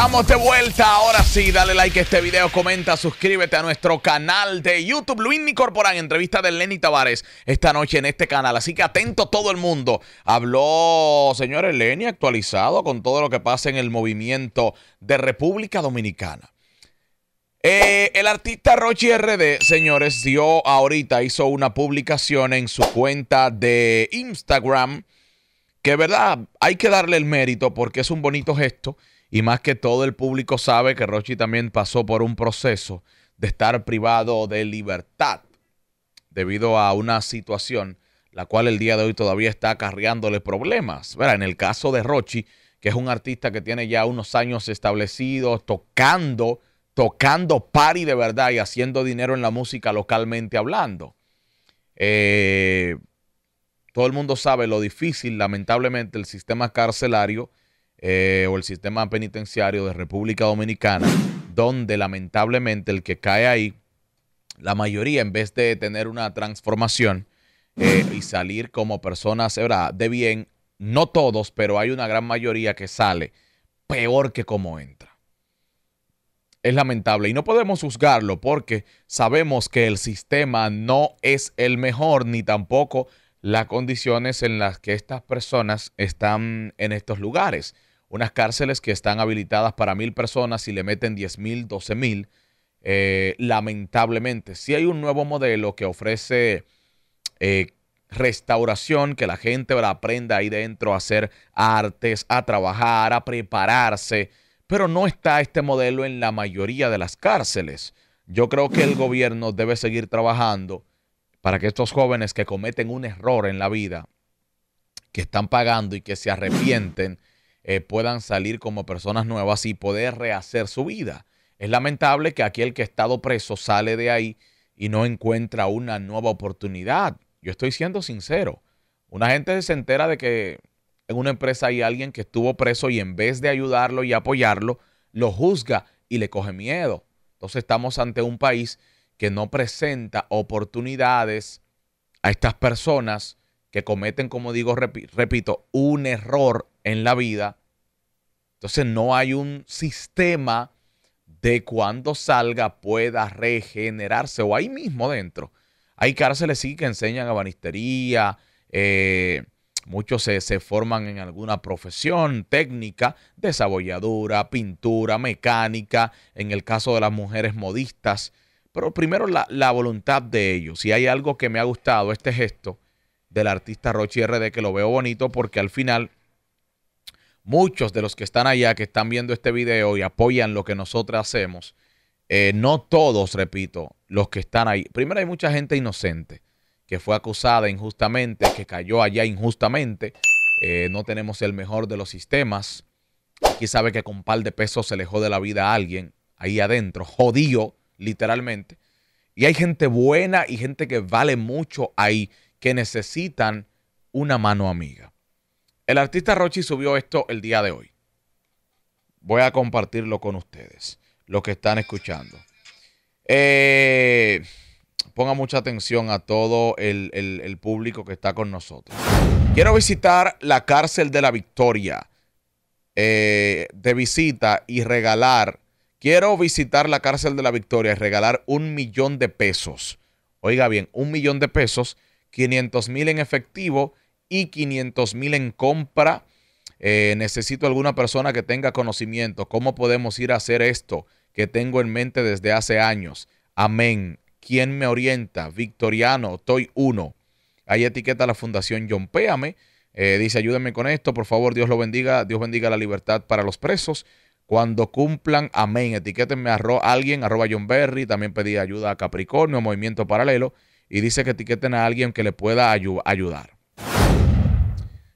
Estamos de vuelta. Ahora sí, dale like a este video, comenta, suscríbete a nuestro canal de YouTube. Luis Nicorporán, entrevista de Lenny Tavares esta noche en este canal. Así que atento todo el mundo. Habló, señores, Lenny actualizado con todo lo que pasa en el movimiento de República Dominicana. Eh, el artista Rochi RD, señores, dio ahorita, hizo una publicación en su cuenta de Instagram. Que verdad, hay que darle el mérito porque es un bonito gesto. Y más que todo el público sabe que Rochi también pasó por un proceso de estar privado de libertad debido a una situación la cual el día de hoy todavía está acarreándole problemas. Verá, en el caso de Rochi, que es un artista que tiene ya unos años establecidos, tocando, tocando party de verdad y haciendo dinero en la música localmente hablando. Eh, todo el mundo sabe lo difícil, lamentablemente, el sistema carcelario eh, o el sistema penitenciario de República Dominicana, donde lamentablemente el que cae ahí, la mayoría, en vez de tener una transformación eh, y salir como personas de bien, no todos, pero hay una gran mayoría que sale peor que como entra. Es lamentable y no podemos juzgarlo porque sabemos que el sistema no es el mejor ni tampoco las condiciones en las que estas personas están en estos lugares unas cárceles que están habilitadas para mil personas y le meten 10 mil, 12 mil. Eh, lamentablemente, si hay un nuevo modelo que ofrece eh, restauración, que la gente aprenda ahí dentro a hacer artes, a trabajar, a prepararse, pero no está este modelo en la mayoría de las cárceles. Yo creo que el gobierno debe seguir trabajando para que estos jóvenes que cometen un error en la vida, que están pagando y que se arrepienten, eh, puedan salir como personas nuevas y poder rehacer su vida. Es lamentable que aquel que ha estado preso sale de ahí y no encuentra una nueva oportunidad. Yo estoy siendo sincero. Una gente se entera de que en una empresa hay alguien que estuvo preso y en vez de ayudarlo y apoyarlo, lo juzga y le coge miedo. Entonces estamos ante un país que no presenta oportunidades a estas personas que cometen, como digo, repito, un error en la vida. Entonces no hay un sistema de cuando salga pueda regenerarse o ahí mismo dentro. Hay cárceles sí que enseñan abanistería, eh, muchos se, forman en alguna profesión técnica, desabolladura, pintura, mecánica, en el caso de las mujeres modistas. Pero primero la, la voluntad de ellos. Si hay algo que me ha gustado, este gesto, del artista Rochi RD, que lo veo bonito porque al final muchos de los que están allá, que están viendo este video y apoyan lo que nosotros hacemos, eh, no todos, repito, los que están ahí. Primero hay mucha gente inocente que fue acusada injustamente, que cayó allá injustamente. Eh, no tenemos el mejor de los sistemas. Aquí sabe que con par de pesos se alejó de la vida a alguien ahí adentro, jodido, literalmente. Y hay gente buena y gente que vale mucho ahí que necesitan una mano amiga. El artista Rochi subió esto el día de hoy. Voy a compartirlo con ustedes, los que están escuchando. Eh, ponga mucha atención a todo el, público que está con nosotros. Quiero visitar la cárcel de la Victoria. Eh, de visita y regalar. Quiero visitar la cárcel de la Victoria y regalar un millón de pesos. Oiga bien, un millón de pesos 500 mil en efectivo y 500 mil en compra. Eh, necesito alguna persona que tenga conocimiento. ¿Cómo podemos ir a hacer esto que tengo en mente desde hace años? Amén. ¿Quién me orienta? Victoriano, estoy uno. Ahí etiqueta la Fundación John Péame. Eh, dice, ayúdenme con esto, por favor, Dios lo bendiga, Dios bendiga la libertad para los presos. Cuando cumplan, amén. Etiquétenme a alguien, arroba John Berry. También pedí ayuda a Capricornio, Movimiento Paralelo y dice que etiqueten a alguien que le pueda ayudar.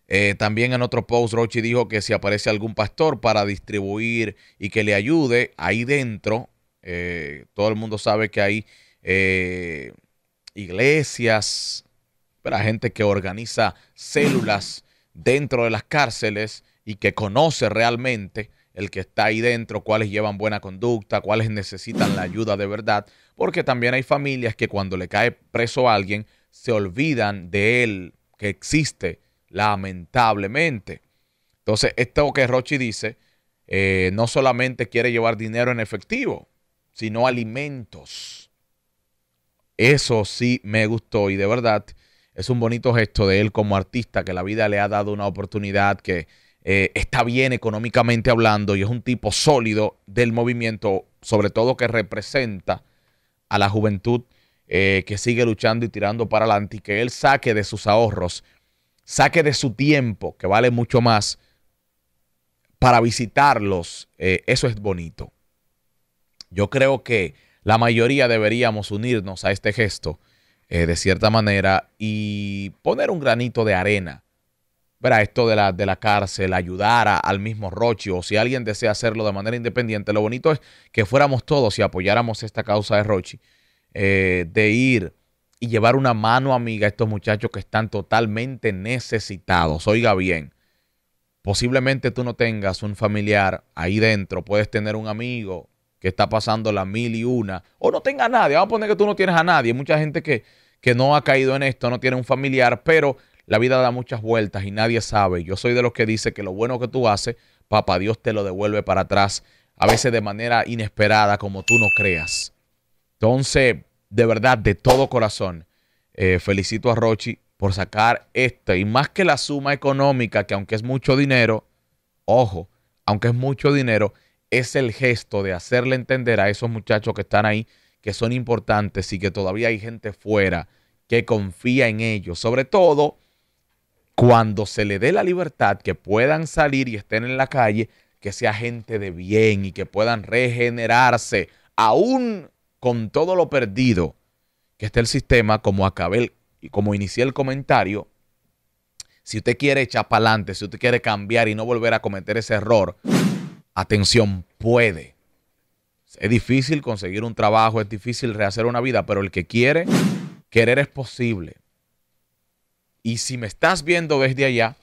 Eh, también en otro post, Rochi dijo que si aparece algún pastor para distribuir y que le ayude, ahí dentro, eh, todo el mundo sabe que hay eh, iglesias, iglesias, para gente que organiza células dentro de las cárceles y que conoce realmente el que está ahí dentro, cuáles llevan buena conducta, cuáles necesitan la ayuda de verdad, porque también hay familias que cuando le cae preso a alguien se olvidan de él que existe, lamentablemente. Entonces, esto que Rochi dice, eh, no solamente quiere llevar dinero en efectivo, sino alimentos. Eso sí me gustó y de verdad es un bonito gesto de él como artista, que la vida le ha dado una oportunidad que eh, está bien económicamente hablando y es un tipo sólido del movimiento, sobre todo que representa a la juventud eh, que sigue luchando y tirando para adelante y que él saque de sus ahorros, saque de su tiempo, que vale mucho más, para visitarlos, eh, eso es bonito. Yo creo que la mayoría deberíamos unirnos a este gesto de cierta manera y poner un granito de arena para esto de la, cárcel, ayudar al mismo Rochi o si alguien desea hacerlo de manera independiente. Lo bonito es que fuéramos todos y apoyáramos esta causa de Rochi, eh, de ir y llevar una mano amiga a estos muchachos que están totalmente necesitados. Oiga bien, posiblemente tú no tengas un familiar ahí dentro, puedes tener un amigo que está pasando la mil y una, o no tenga a nadie, vamos a poner que tú no tienes a nadie, mucha gente que, que no ha caído en esto, no tiene un familiar, pero la vida da muchas vueltas y nadie sabe. Yo soy de los que dice que lo bueno que tú haces, papá Dios te lo devuelve para atrás, a veces de manera inesperada, como tú no creas. Entonces, de verdad, de todo corazón, eh, felicito a Rochi por sacar esto. Y más que la suma económica, que aunque es mucho dinero, ojo, aunque es mucho dinero, es el gesto de hacerle entender a esos muchachos que están ahí que son importantes y que todavía hay gente fuera que confía en ellos. Sobre todo cuando se le dé la libertad, que puedan salir y estén en la calle, que sea gente de bien y que puedan regenerarse, aún con todo lo perdido que está el sistema, como acabé y como inicié el comentario. Si usted quiere echar para adelante, si usted quiere cambiar y no volver a cometer ese error, atención, puede. Es difícil conseguir un trabajo, es difícil rehacer una vida, pero el que quiere, querer es posible. Y si me estás viendo desde allá,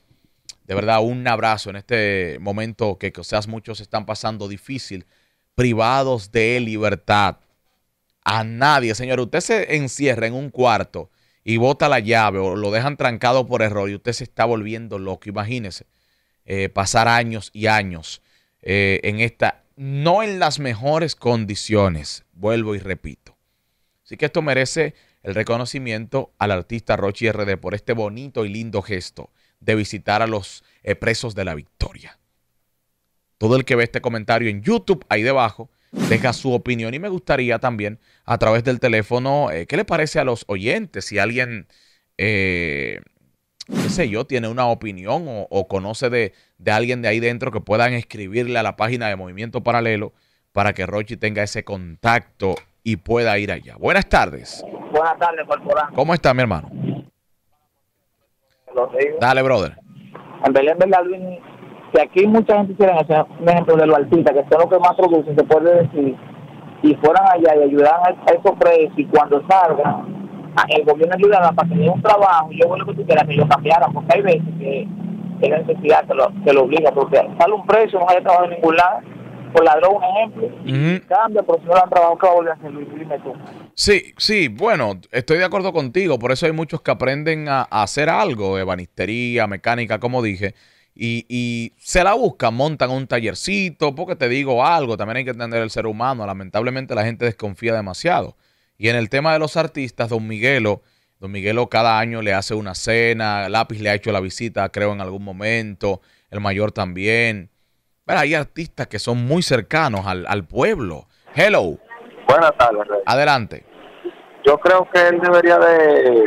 de verdad, un abrazo en este momento que quizás muchos están pasando difícil, privados de libertad. A nadie, señor, usted se encierra en un cuarto y bota la llave o lo dejan trancado por error y usted se está volviendo loco. Imagínese eh, pasar años y años eh, en esta, no en las mejores condiciones, vuelvo y repito. Así que esto merece el reconocimiento al artista Rochi RD por este bonito y lindo gesto de visitar a los eh, presos de la victoria. Todo el que ve este comentario en YouTube, ahí debajo, deja su opinión y me gustaría también a través del teléfono, eh, ¿qué le parece a los oyentes? Si alguien, eh, sé yo, tiene una opinión o, conoce de, de, alguien de ahí dentro que puedan escribirle a la página de Movimiento Paralelo para que Rochi tenga ese contacto y pueda ir allá. Buenas tardes. Buenas tardes, corporal. ¿Cómo está, mi hermano? Dale, brother. En Belén, verdad, Luis, que aquí mucha gente quiere hacer un ejemplo de los artistas, que es lo que más produce se puede decir, y fueran allá y ayudaran a, esos precios y cuando salgan, el gobierno ayudara para tener un trabajo, yo bueno que tú quieras que yo cambiara porque hay veces que la necesidad te lo, obliga, porque sale un precio no hay trabajo en ningún lado por ladrón, un ejemplo, cambia, por si no han trabajado, Sí, sí, bueno, estoy de acuerdo contigo, por eso hay muchos que aprenden a, hacer algo, ebanistería, mecánica, como dije, y, y, se la buscan, montan un tallercito, porque te digo algo, también hay que entender el ser humano, lamentablemente la gente desconfía demasiado. Y en el tema de los artistas, don Miguelo, don Miguelo cada año le hace una cena, Lápiz le ha hecho la visita, creo, en algún momento, el mayor también. Bueno, hay artistas que son muy cercanos al, pueblo. Hello. Buenas tardes, Rey. Adelante. Yo creo que él debería de,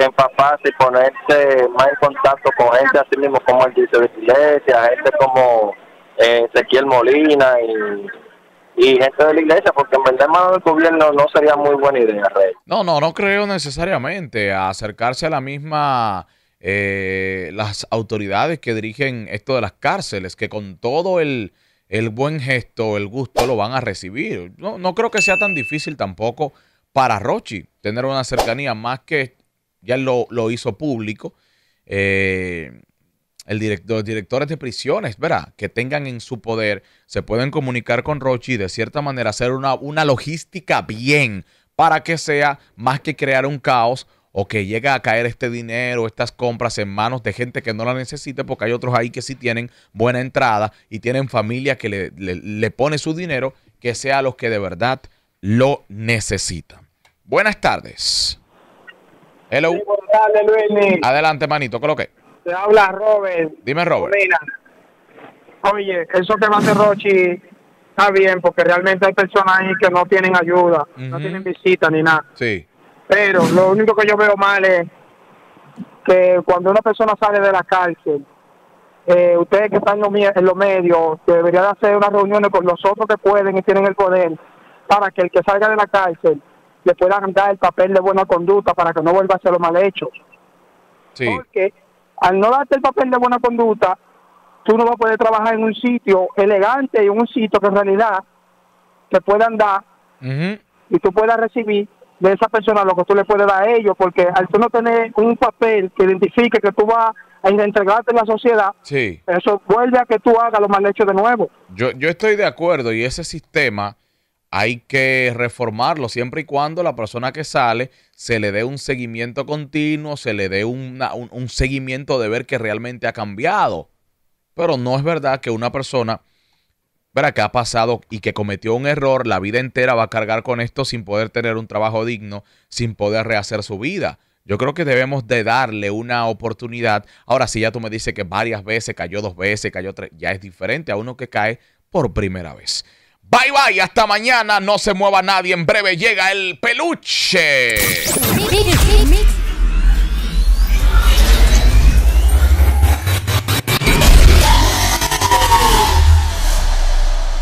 empaparse y ponerse más en contacto con gente así mismo como el dice de iglesia, gente como eh, Ezequiel Molina y gente de la iglesia, porque en mano del gobierno no sería muy buena idea, Rey. No, no, no creo necesariamente acercarse a la misma eh, las autoridades que dirigen esto de las cárceles, que con todo el, buen gesto, el gusto, lo van a recibir. No, creo que sea tan difícil tampoco para Rochi tener una cercanía más que ya lo, hizo público. Eh, el director, los directores de prisiones, ¿verdad? Que tengan en su poder, se pueden comunicar con Rochi y de cierta manera hacer una, una logística bien para que sea más que crear un caos o que llega a caer este dinero, estas compras en manos de gente que no la necesite, porque hay otros ahí que sí tienen buena entrada y tienen familia que le, pone su dinero, que sea los que de verdad lo necesitan. Buenas tardes. Hello. buenas tardes, Luis. Adelante, manito, coloque. Te habla Robert. Dime, Robert. oye, eso que va a Rochi está bien, porque realmente hay personas ahí que no tienen ayuda, no tienen visita ni nada. Sí pero lo único que yo veo mal es que cuando una persona sale de la cárcel, eh, ustedes que están en los medios deberían hacer unas reuniones con los otros que pueden y tienen el poder para que el que salga de la cárcel le puedan dar el papel de buena conducta para que no vuelva a hacer lo mal hecho Sí. Porque al no darte el papel de buena conducta, tú no vas a poder trabajar en un sitio elegante y en un sitio que en realidad te puedan dar y tú puedas recibir de esa persona lo que tú le puedes dar a ellos, porque al tú no tener un papel que identifique que tú vas a entregarte a la sociedad, eso vuelve a que tú hagas lo mal hecho de nuevo. Yo, yo estoy de acuerdo y ese sistema hay que reformarlo siempre y cuando la persona que sale se le dé un seguimiento continuo, se le dé un, un seguimiento de ver que realmente ha cambiado. Pero no es verdad que una persona Verá que ha pasado y que cometió un error, la vida entera va a cargar con esto sin poder tener un trabajo digno, sin poder rehacer su vida. Yo creo que debemos de darle una oportunidad. Ahora, si ya tú me dices que varias veces cayó dos veces, cayó tres, ya es diferente a uno que cae por primera vez. Bye bye, hasta mañana, no se mueva nadie, en breve llega el peluche.